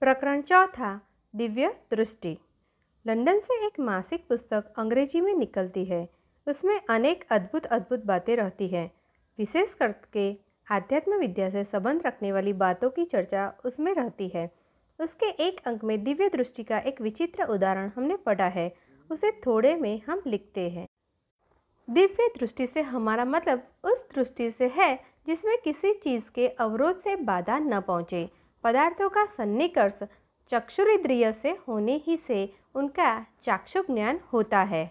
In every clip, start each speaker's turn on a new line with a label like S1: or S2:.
S1: प्रकरण चौथा दिव्य दृष्टि लंदन से एक मासिक पुस्तक अंग्रेजी में निकलती है उसमें अनेक अद्भुत अद्भुत बातें रहती हैं विशेष करके आध्यात्म विद्या से संबंध रखने वाली बातों की चर्चा उसमें रहती है उसके एक अंक में दिव्य दृष्टि का एक विचित्र उदाहरण हमने पढ़ा है उसे थोड़े में हम लिखते हैं दिव्य दृष्टि से हमारा मतलब उस दृष्टि से है जिसमें किसी चीज़ के अवरोध से बाधा न पहुँचे पदार्थों का सन्निकर्ष चक्षुरिद्रिय से होने ही से उनका चाक्षु ज्ञान होता है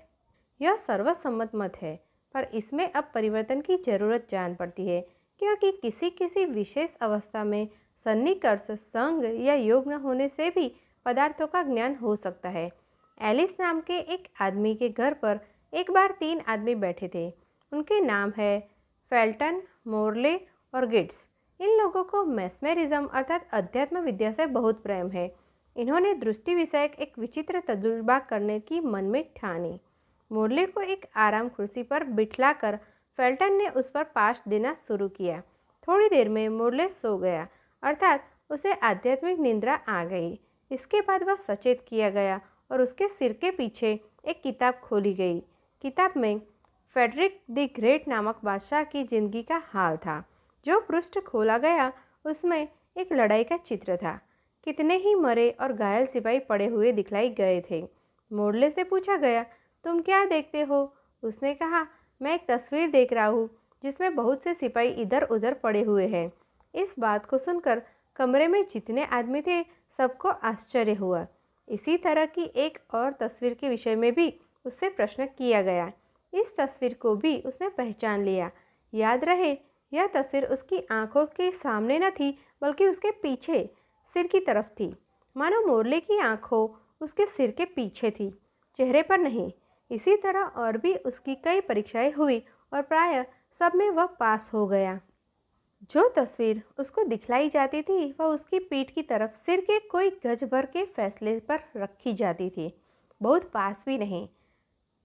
S1: यह सर्वसम्मत मत है पर इसमें अब परिवर्तन की जरूरत जान पड़ती है क्योंकि किसी किसी विशेष अवस्था में सन्निकर्ष संग या योग न होने से भी पदार्थों का ज्ञान हो सकता है एलिस नाम के एक आदमी के घर पर एक बार तीन आदमी बैठे थे उनके नाम है फेल्टन मोरले और गिट्स इन लोगों को मैस्मेरिज्म अर्थात अध्यात्म विद्या से बहुत प्रेम है इन्होंने दृष्टि विषयक एक विचित्र तजुर्बा करने की मन में ठानी मुरली को एक आराम कुर्सी पर बिठला कर फेल्टन ने उस पर पाश देना शुरू किया थोड़ी देर में मुरले सो गया अर्थात उसे आध्यात्मिक निंद्रा आ गई इसके बाद वह सचेत किया गया और उसके सिर के पीछे एक किताब खोली गई किताब में फेडरिक द ग्रेट नामक बादशाह की जिंदगी का हाल था जो पृष्ठ खोला गया उसमें एक लड़ाई का चित्र था कितने ही मरे और घायल सिपाही पड़े हुए दिखलाई गए थे मोडले से पूछा गया तुम क्या देखते हो उसने कहा मैं एक तस्वीर देख रहा हूँ जिसमें बहुत से सिपाही इधर उधर पड़े हुए हैं इस बात को सुनकर कमरे में जितने आदमी थे सबको आश्चर्य हुआ इसी तरह की एक और तस्वीर के विषय में भी उससे प्रश्न किया गया इस तस्वीर को भी उसने पहचान लिया याद रहे यह तस्वीर उसकी आंखों के सामने न थी बल्कि उसके पीछे सिर की तरफ थी मानो मोरले की आंखों उसके सिर के पीछे थी चेहरे पर नहीं इसी तरह और भी उसकी कई परीक्षाएं हुई और प्राय सब में वह पास हो गया जो तस्वीर उसको दिखलाई जाती थी वह उसकी पीठ की तरफ सिर के कोई गज भर के फैसले पर रखी जाती थी बहुत पास भी नहीं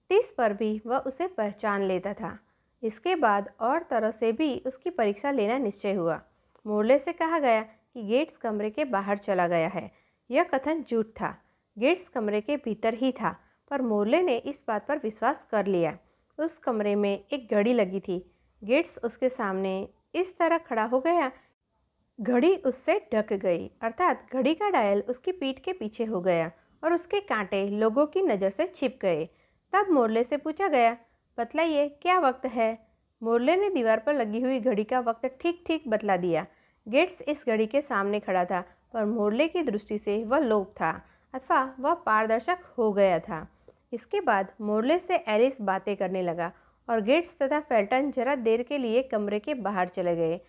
S1: तीस पर भी वह उसे पहचान लेता था इसके बाद और तरह से भी उसकी परीक्षा लेना निश्चय हुआ मोरले से कहा गया कि गेट्स कमरे के बाहर चला गया है यह कथन झूठ था गेट्स कमरे के भीतर ही था पर मोरले ने इस बात पर विश्वास कर लिया उस कमरे में एक घड़ी लगी थी गेट्स उसके सामने इस तरह खड़ा हो गया घड़ी उससे ढक गई अर्थात घड़ी का डायल उसकी पीठ के पीछे हो गया और उसके कांटे लोगों की नज़र से छिप गए तब मोरले से पूछा गया बतलाइए क्या वक्त है मुरले ने दीवार पर लगी हुई घड़ी का वक्त ठीक ठीक बतला दिया गेट्स इस घड़ी के सामने खड़ा था पर मोरले की दृष्टि से वह लोप था अथवा वह पारदर्शक हो गया था इसके बाद मोरले से एलिस बातें करने लगा और गेट्स तथा फेल्टन जरा देर के लिए कमरे के बाहर चले गए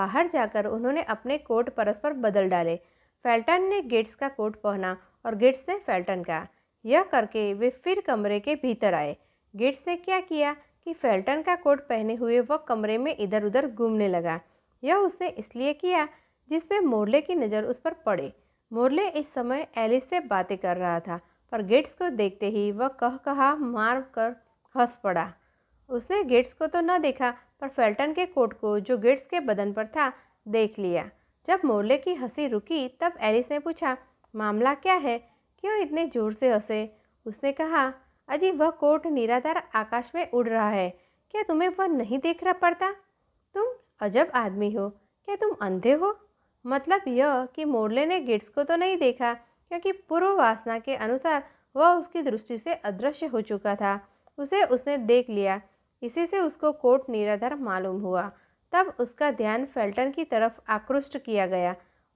S1: बाहर जाकर उन्होंने अपने कोट परस्पर बदल डाले फेल्टन ने गेट्स का कोट पहना और गेट्स ने फेल्टन का यह करके वे फिर कमरे के भीतर आए गेट्स ने क्या किया कि फेल्टन का कोट पहने हुए वह कमरे में इधर उधर घूमने लगा यह उसने इसलिए किया जिसमें मोरले की नज़र उस पर पड़े मोरले इस समय एलिस से बातें कर रहा था पर गेट्स को देखते ही वह कह कहा मार कर हंस पड़ा उसने गेट्स को तो न देखा पर फेल्टन के कोट को जो गेट्स के बदन पर था देख लिया जब मोरले की हंसी रुकी तब एलिस ने पूछा मामला क्या है क्यों इतने ज़ोर से हंसे उसने कहा अजी वह कोट निराधार आकाश में उड़ रहा है क्या तुम्हें वह नहीं देखना पड़ता तुम अजब आदमी हो क्या तुम अंधे हो मतलब यह कि मोरले ने गेट्स को तो नहीं देखा क्योंकि पूर्व वासना के अनुसार वह उसकी दृष्टि से अदृश्य हो चुका था उसे उसने देख लिया इसी से उसको कोट निराधार मालूम हुआ तब उसका ध्यान फेल्टन की तरफ आकृष्ट किया गया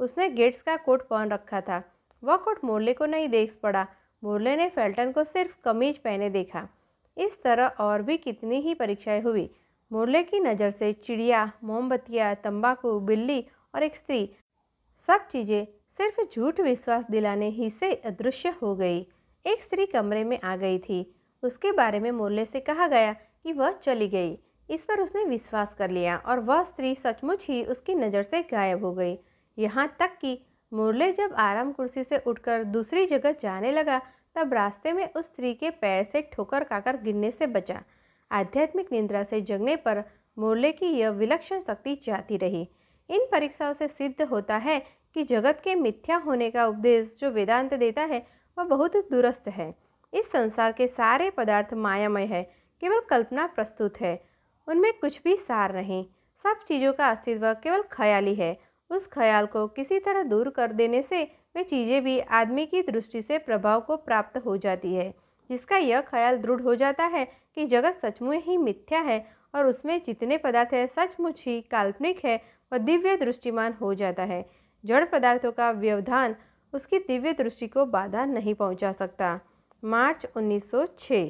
S1: उसने गेट्स का कोट पहन रखा था वह कोट मोरले को नहीं देख पड़ा मुरले ने फेल्टन को सिर्फ कमीज पहने देखा इस तरह और भी कितनी ही परीक्षाएं हुई मुरले की नज़र से चिड़िया मोमबत्तियाँ तंबाकू बिल्ली और एक स्त्री सब चीज़ें सिर्फ झूठ विश्वास दिलाने ही से अदृश्य हो गई एक स्त्री कमरे में आ गई थी उसके बारे में मुरले से कहा गया कि वह चली गई इस पर उसने विश्वास कर लिया और वह स्त्री सचमुच ही उसकी नज़र से गायब हो गई यहाँ तक कि मुरले जब आराम कुर्सी से उठकर दूसरी जगह जाने लगा तब रास्ते में उस स्त्री के पैर से ठोकर खाकर गिरने से बचा आध्यात्मिक निंद्रा से जगने पर मुरले की यह विलक्षण शक्ति जाती रही इन परीक्षाओं से सिद्ध होता है कि जगत के मिथ्या होने का उपदेश जो वेदांत देता है वह बहुत दुरुस्त है इस संसार के सारे पदार्थ मायामय है केवल कल्पना प्रस्तुत है उनमें कुछ भी सार नहीं सब चीज़ों का अस्तित्व केवल ख्याली है उस ख्याल को किसी तरह दूर कर देने से वे चीज़ें भी आदमी की दृष्टि से प्रभाव को प्राप्त हो जाती है जिसका यह ख्याल दृढ़ हो जाता है कि जगत सचमुच ही मिथ्या है और उसमें जितने पदार्थ है सचमुच ही काल्पनिक है वह दिव्य दृष्टिमान हो जाता है जड़ पदार्थों का व्यवधान उसकी दिव्य दृष्टि को बाधा नहीं पहुंचा सकता मार्च 1906